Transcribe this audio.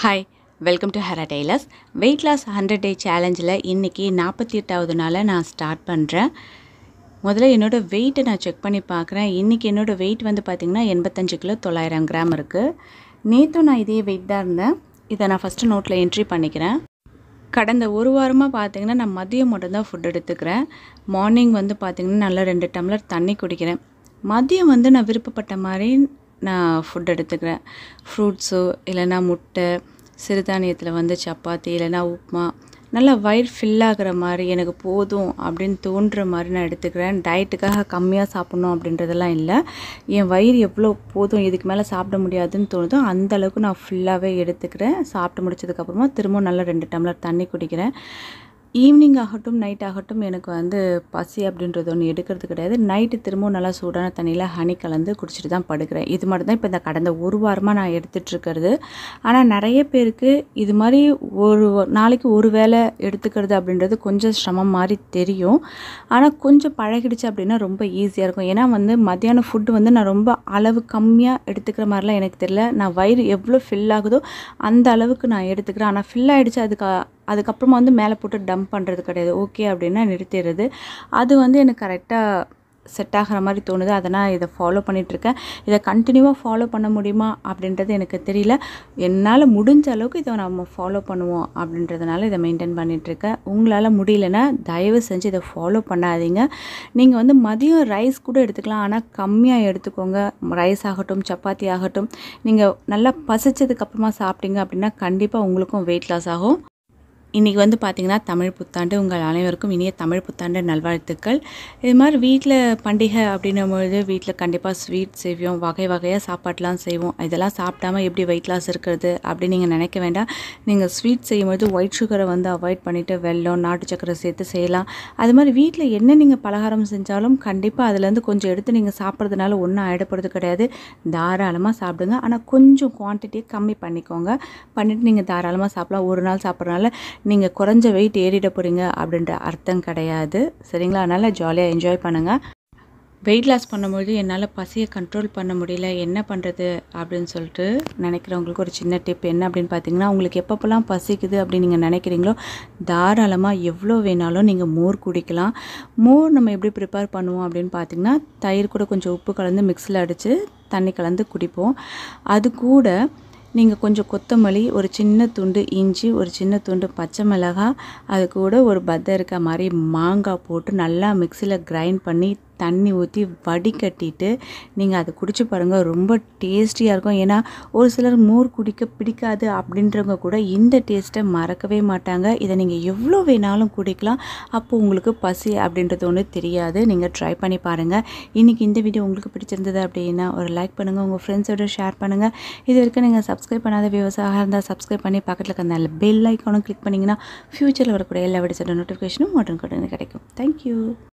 hi welcome to ஹரா tailors weight loss hundred day சேலஞ்சில் இன்றைக்கி நாற்பத்தி எட்டாவது நாளில் நான் ஸ்டார்ட் பண்ணுறேன் முதல்ல என்னோடய வெயிட்டை நான் செக் பண்ணி பார்க்குறேன் இன்றைக்கி என்னோடய வெயிட் வந்து பார்த்திங்கன்னா எண்பத்தஞ்சு கிலோ தொள்ளாயிரம் கிராம் இருக்குது நேற்று நான் இதே வெயிட் தான் இருந்தேன் இதை நான் ஃபஸ்ட்டு நோட்டில் என்ட்ரி பண்ணிக்கிறேன் கடந்த ஒரு வாரமாக பார்த்திங்கன்னா நான் மதியம் மட்டும்தான் ஃபுட் எடுத்துக்கிறேன் மார்னிங் வந்து பார்த்திங்கன்னா நல்லா ரெண்டு டம்ளர் தண்ணி குடிக்கிறேன் மதியம் வந்து நான் விருப்பப்பட்ட மாதிரி நான் ஃபுட் எடுத்துக்கிறேன் ஃப்ரூட்ஸோ இல்லைன்னா முட்டை சிறுதானியத்தில் வந்து சப்பாத்தி இல்லைன்னா உப்புமா நல்லா வயிறு ஃபில்லாகிற மாதிரி எனக்கு போதும் அப்படின்னு தோன்ற மாதிரி நான் எடுத்துக்கிறேன் டயட்டுக்காக கம்மியாக சாப்பிட்ணும் அப்படின்றதெல்லாம் இல்லை என் வயிறு எவ்வளோ போதும் இதுக்கு மேலே சாப்பிட முடியாதுன்னு தோணுதோ அந்தளவுக்கு நான் ஃபுல்லாகவே எடுத்துக்கிறேன் சாப்பிட்டு முடிச்சதுக்கப்புறமா திரும்பவும் நல்லா ரெண்டு டம்ளர் தண்ணி குடிக்கிறேன் ஈவினிங் ஆகட்டும் நைட் ஆகட்டும் எனக்கு வந்து பசி அப்படின்றது ஒன்று எடுக்கிறது கிடையாது நைட்டு திரும்பவும் நல்லா சூடான தண்ணியில் ஹனி கலந்து குடிச்சிட்டு தான் படுக்கிறேன் இது மட்டும் தான் இப்போ இந்த கடந்த ஒரு வாரமாக நான் எடுத்துகிட்ருக்கிறது ஆனால் நிறைய பேருக்கு இது மாதிரி ஒரு நாளைக்கு ஒரு வேலை எடுத்துக்கிறது அப்படின்றது கொஞ்சம் சிரமம் மாதிரி தெரியும் ஆனால் கொஞ்சம் பழகிடுச்சு அப்படின்னா ரொம்ப ஈஸியாக இருக்கும் ஏன்னா வந்து மத்தியானம் ஃபுட்டு வந்து நான் ரொம்ப அளவு கம்மியாக எடுத்துக்கிற மாதிரிலாம் எனக்கு தெரியல நான் வயிறு எவ்வளோ ஃபில் ஆகுதோ அந்த அளவுக்கு நான் எடுத்துக்கிறேன் ஆனால் ஃபில் ஆகிடுச்சு அதுக்கு அதுக்கப்புறமா வந்து மேலே போட்டு டம்ப் பண்ணுறது கிடையாது ஓகே அப்படின்னா நிறுத்திடுறது அது வந்து எனக்கு கரெக்டாக செட் ஆகிற மாதிரி தோணுது அதை நான் இதை ஃபாலோ பண்ணிகிட்ருக்கேன் இதை கண்டினியூவாக ஃபாலோ பண்ண முடியுமா அப்படின்றது எனக்கு தெரியல என்னால் முடிஞ்ச அளவுக்கு இதை நம்ம ஃபாலோ பண்ணுவோம் அப்படின்றதுனால இதை மெயின்டைன் பண்ணிகிட்ருக்கேன் உங்களால் முடியலன்னா தயவு செஞ்சு இதை ஃபாலோ பண்ணாதீங்க நீங்கள் வந்து மதியம் ரைஸ் கூட எடுத்துக்கலாம் ஆனால் கம்மியாக எடுத்துக்கோங்க ரைஸ் ஆகட்டும் சப்பாத்தி ஆகட்டும் நீங்கள் நல்லா பசிச்சதுக்கப்புறமா சாப்பிட்டீங்க அப்படின்னா கண்டிப்பாக உங்களுக்கும் வெயிட் லாஸ் ஆகும் இன்றைக்கி வந்து பார்த்திங்கன்னா தமிழ் புத்தாண்டு உங்கள் அனைவருக்கும் இனிய தமிழ் புத்தாண்டு நல்வாழ்த்துக்கள் இது மாதிரி வீட்டில் பண்டிகை அப்படின்னும் பொழுது வீட்டில் கண்டிப்பாக ஸ்வீட் செய்வோம் வகை வகையாக சாப்பாடெலாம் செய்வோம் இதெல்லாம் சாப்பிடாமல் எப்படி வெயிட் லாஸ் இருக்கிறது அப்படின்னு நீங்கள் நினைக்க வேண்டாம் நீங்கள் ஸ்வீட் செய்யும்போது ஒயிட் சுகரை வந்து அவாய்ட் பண்ணிவிட்டு வெள்ளம் நாட்டு சக்கரை சேர்த்து செய்யலாம் அது மாதிரி வீட்டில் என்ன நீங்கள் பலகாரம் செஞ்சாலும் கண்டிப்பாக அதுலேருந்து கொஞ்சம் எடுத்து நீங்கள் சாப்பிட்றதுனால ஒன்றும் ஆகிடப்படுறது கிடையாது தாராளமாக சாப்பிடுங்க ஆனால் கொஞ்சம் குவான்டிட்டியை கம்மி பண்ணிக்கோங்க பண்ணிவிட்டு நீங்கள் தாராளமாக சாப்பிட்லாம் ஒரு நாள் சாப்பிட்றதுனால நீங்கள் குறைஞ்ச வெயிட் ஏறிட போகிறீங்க அப்படின்ற அர்த்தம் கிடையாது சரிங்களா அதனால் ஜாலியாக என்ஜாய் பண்ணுங்கள் வெயிட் லாஸ் பண்ணும்போது என்னால் பசியை கண்ட்ரோல் பண்ண முடியல என்ன பண்ணுறது அப்படின்னு சொல்லிட்டு நினைக்கிறவங்களுக்கு ஒரு சின்ன டிப் என்ன அப்படின்னு பார்த்தீங்கன்னா உங்களுக்கு எப்பப்பெல்லாம் பசிக்குது அப்படின்னு நீங்கள் நினைக்கிறீங்களோ தாராளமாக எவ்வளோ வேணாலும் நீங்கள் மோர் குடிக்கலாம் மோர் நம்ம எப்படி ப்ரிப்பேர் பண்ணுவோம் அப்படின்னு பார்த்தீங்கன்னா தயிர் கூட கொஞ்சம் உப்பு கலந்து மிக்ஸில் அடித்து தண்ணி கலந்து குடிப்போம் அது கூட நீங்கள் கொஞ்சம் கொத்தமல்லி ஒரு சின்ன துண்டு இஞ்சி ஒரு சின்ன துண்டு பச்சை மிளகாய் அது கூட ஒரு பத்தை இருக்க மாதிரி மாங்காய் போட்டு நல்லா மிக்சியில் கிரைண்ட் பண்ணி தண்ணி ஊற்றி வடிகட்டிட்டு நீங்கள் அதை குடிச்சு பாருங்கள் ரொம்ப டேஸ்டியாக இருக்கும் ஏன்னா ஒரு சிலர் மோர் குடிக்க பிடிக்காது அப்படின்றவங்க கூட இந்த டேஸ்ட்டை மறக்கவே மாட்டாங்க இதை நீங்கள் எவ்வளோ வேணாலும் குடிக்கலாம் அப்போது உங்களுக்கு பசி அப்படின்றது ஒன்று தெரியாது நீங்கள் ட்ரை பண்ணி பாருங்கள் இன்றைக்கி இந்த வீடியோ உங்களுக்கு பிடிச்சிருந்தது அப்படின்னா ஒரு லைக் பண்ணுங்கள் உங்கள் ஃப்ரெண்ட்ஸோட ஷேர் பண்ணுங்கள் இது வரைக்கும் நீங்கள் சப்ஸ்கிரைப் பண்ணாத விவசாயம் இருந்தால் சப்ஸ்கிரைப் பண்ணி பக்கத்தில் இருக்க நல்ல பெல் ஐக்கானும் கிளிக் பண்ணிங்கன்னா ஃப்யூச்சரில் வரக்கூடிய எல்லா விட நோட்டிஃபிகேஷனும் உடனுக்குடனே கிடைக்கும் தேங்க்யூ